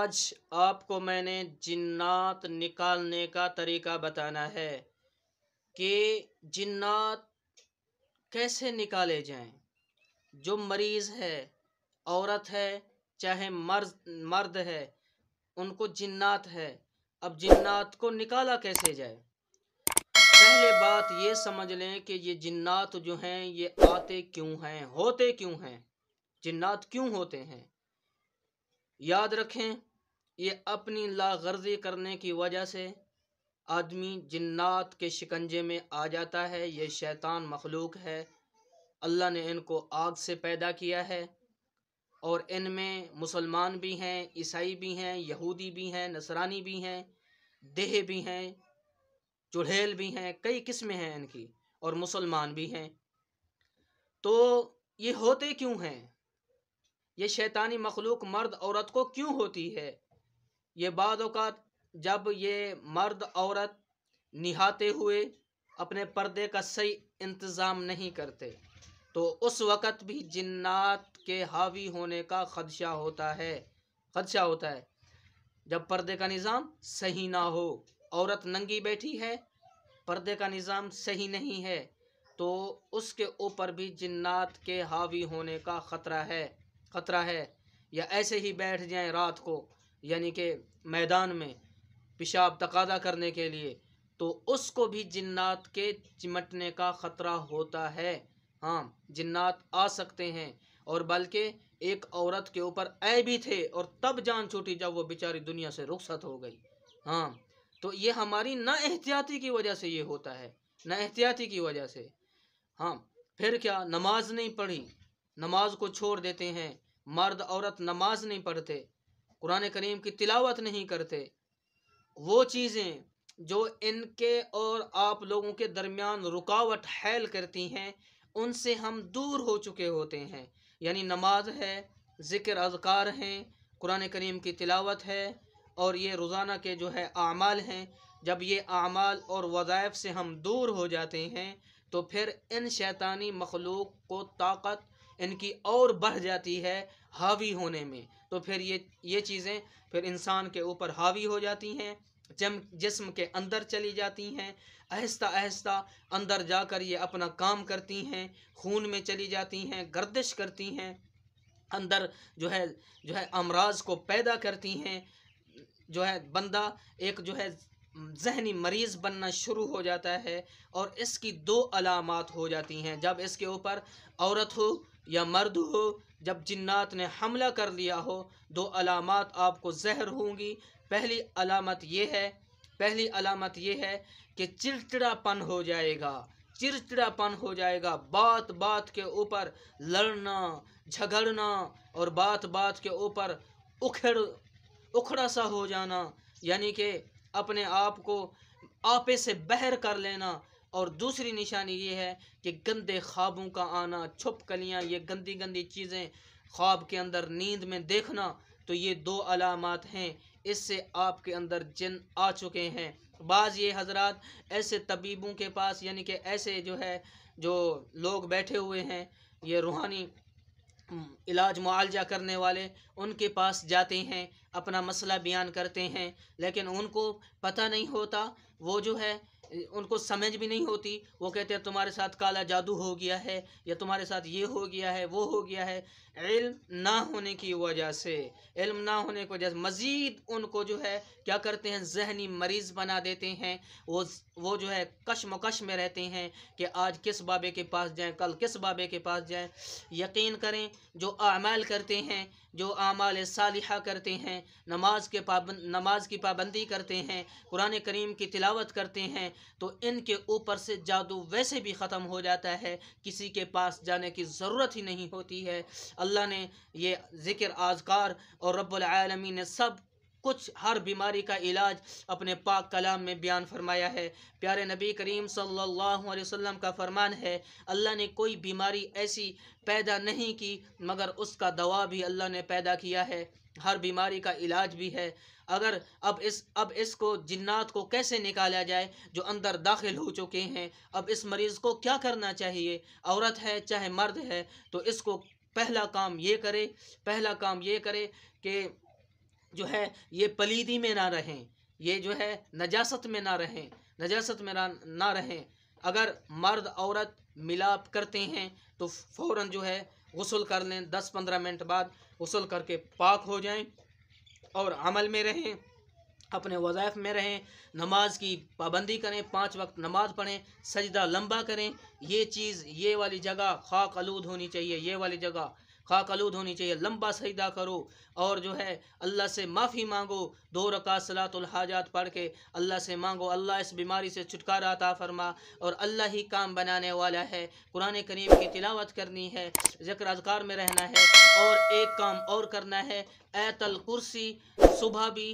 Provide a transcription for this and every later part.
आज आपको मैंने जिन्नात निकालने का तरीका बताना है कि जिन्नात कैसे निकाले जाएं जो मरीज़ है औरत है चाहे मर्द मर्द है उनको जिन्नात है अब जिन्नात को निकाला कैसे जाए पहले बात ये समझ लें कि ये जिन्नात जो हैं ये आते क्यों हैं होते क्यों हैं जिन्नात क्यों होते हैं याद रखें ये अपनी लागर्जी करने की वजह से आदमी जन्ात के शिकंजे में आ जाता है ये शैतान मखलूक है अल्लाह ने इनको आग से पैदा किया है और इनमें मुसलमान भी हैं ईसाई भी हैं यहूदी भी हैं नसरानी भी हैं देह भी हैं चुड़ैल भी हैं कई किस्में हैं इनकी और मुसलमान भी हैं तो ये होते क्यों हैं ये शैतानी मखलूक मर्द औरत को क्यों होती है ये बाद जब ये मर्द औरत निहाते हुए अपने पर्दे का सही इंतज़ाम नहीं करते तो उस वक़्त भी जन्ात के हावी होने का खदशा होता है खदशा होता है जब पर्दे का निज़ाम सही ना हो औरत नंगी बैठी है पर्दे का निज़ाम सही नहीं है तो उसके ऊपर भी जन्ात के हावी होने का ख़तरा है ख़तरा है या ऐसे ही बैठ जाएं रात को यानी कि मैदान में पेशाब तकादा करने के लिए तो उसको भी जिन्नात के चिमटने का ख़तरा होता है हाँ जिन्नात आ सकते हैं और बल्कि एक औरत के ऊपर ऐ भी थे और तब जान छूटी जब वो बेचारी दुनिया से रुखसत हो गई हाँ तो ये हमारी ना एहतियाती की वजह से ये होता है ना एहतियाती की वजह से हाँ फिर क्या नमाज नहीं पढ़ी नमाज को छोड़ देते हैं मर्द औरत नमाज नहीं पढ़ते कुरान करीम की तिलावत नहीं करते वो चीज़ें जो इनके और आप लोगों के दरमियान रुकावट हैल करती हैं उनसे हम दूर हो चुके होते हैं यानी नमाज है ज़िक्र अजकार हैं कुरान करीम की तिलावत है और ये रोज़ाना के जो है आमाल हैं जब ये आमाल और वज़ायफ़ से हम दूर हो जाते हैं तो फिर इन शैतानी मखलूक को ताकत इनकी और बढ़ जाती है हावी होने में तो फिर ये ये चीज़ें फिर इंसान के ऊपर हावी हो जाती हैं जम जिसम के अंदर चली जाती हैं आहिस्ता आहिस्ता अंदर जाकर ये अपना काम करती हैं खून में चली जाती हैं गर्दिश करती हैं अंदर जो है जो है अमराज को पैदा करती हैं जो है बंदा एक जो है जहनी मरीज़ बनना शुरू हो जाता है और इसकी दो अलामत हो जाती हैं जब इसके ऊपर औरत हो या मर्द हो जब जिन्नात ने हमला कर लिया हो दो अलामत आपको जहर होंगी पहली अलामत ये है पहली अलामत ये है कि चिड़चिड़ापन हो जाएगा चिड़चिड़ापन हो जाएगा बात बात के ऊपर लड़ना झगड़ना और बात बात के ऊपर उखड़ उखड़ा सा हो जाना यानी कि अपने आप को आपे से बहर कर लेना और दूसरी निशानी ये है कि गंदे ख्वाबों का आना छुप कलियाँ ये गंदी गंदी चीज़ें ख्वाब के अंदर नींद में देखना तो ये दो अलामत हैं इससे आपके अंदर जिन आ चुके हैं बाज़ ये हजरत ऐसे तबीबों के पास यानी कि ऐसे जो है जो लोग बैठे हुए हैं ये रूहानी इलाज मुआलजा करने वाले उनके पास जाते हैं अपना मसला बयान करते हैं लेकिन उनको पता नहीं होता वो जो है उनको समझ भी नहीं होती वो कहते हैं तुम्हारे साथ काला जादू हो गया है या तुम्हारे साथ ये हो गया है वो हो गया है इल्म ना होने की वजह से इल्म ना होने की वजह से मज़ीद उनको जो है क्या करते हैं जहनी मरीज़ बना देते हैं वो वो जो है कशमकश में रहते हैं कि आज किस बाबे के पास जाएं कल किस बाबे के पास जाएं यकीन करें जो अमाल करते हैं जो आमाल सालिहा करते हैं नमाज के पाबंद नमाज की पाबंदी करते हैं कुरान करीम की तिलावत करते हैं तो इनके ऊपर से जादू वैसे भी ख़त्म हो जाता है किसी के पास जाने की ज़रूरत ही नहीं होती है अल्लाह ने ये ज़िक्र आजकार और रब्बुल रबालमी ने सब कुछ हर बीमारी का इलाज अपने पाक कलाम में बयान फरमाया है प्यारे नबी करीम सल्लल्लाहु अलैहि वसल्लम का फरमान है अल्लाह ने कोई बीमारी ऐसी पैदा नहीं की मगर उसका दवा भी अल्लाह ने पैदा किया है हर बीमारी का इलाज भी है अगर अब इस अब इसको जिन्नात को कैसे निकाला जाए जो अंदर दाखिल हो चुके हैं अब इस मरीज़ को क्या करना चाहिए औरत है चाहे मर्द है तो इसको पहला काम ये करे पहला काम ये करे कि जो है ये पलीदी में ना रहें ये जो है नजासत में ना रहें नजासत में ना रहें अगर मर्द औरत मिलाप करते हैं तो फ़ौर जो है गसल कर लें दस पंद्रह मिनट बाद गसल करके पाक हो जाएं और अमल में रहें अपने वज़ाइफ में रहें नमाज की पाबंदी करें पांच वक्त नमाज पढ़ें सजदा लंबा करें ये चीज़ ये वाली जगह खाक आलूद होनी चाहिए ये वाली जगह कलूद होनी चाहिए लंबा सजदा करो और जो है अल्लाह से माफ़ी मांगो दो रकात सलातुलहाजात पढ़ के अल्लाह से मांगो अल्लाह इस बीमारी से छुटकारा अता फरमा और अल्लाह ही काम बनाने वाला है कुरान करीम की तिलावत करनी है जिक्र अजगार में रहना है और एक काम और करना है ऐतल कुर्सी सुबह भी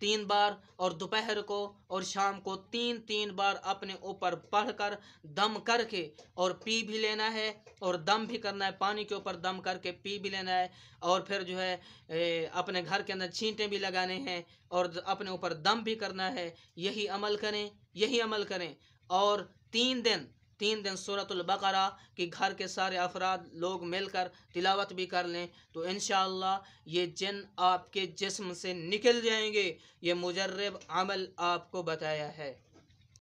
तीन बार और दोपहर को और शाम को तीन तीन बार अपने ऊपर पढ़कर दम करके और पी भी लेना है और दम भी करना है पानी के ऊपर दम करके पी भी लेना है और फिर जो है अपने घर के अंदर छींटे भी लगाने हैं और अपने ऊपर दम भी करना है यही अमल करें यही अमल करें और तीन दिन तीन दिन सूरतुल कि घर के सारे अफराद लोग मिलकर तिलावत भी कर लें तो इन ये जिन आपके जिस्म से निकल जाएंगे ये मुजर्रब अमल आपको बताया है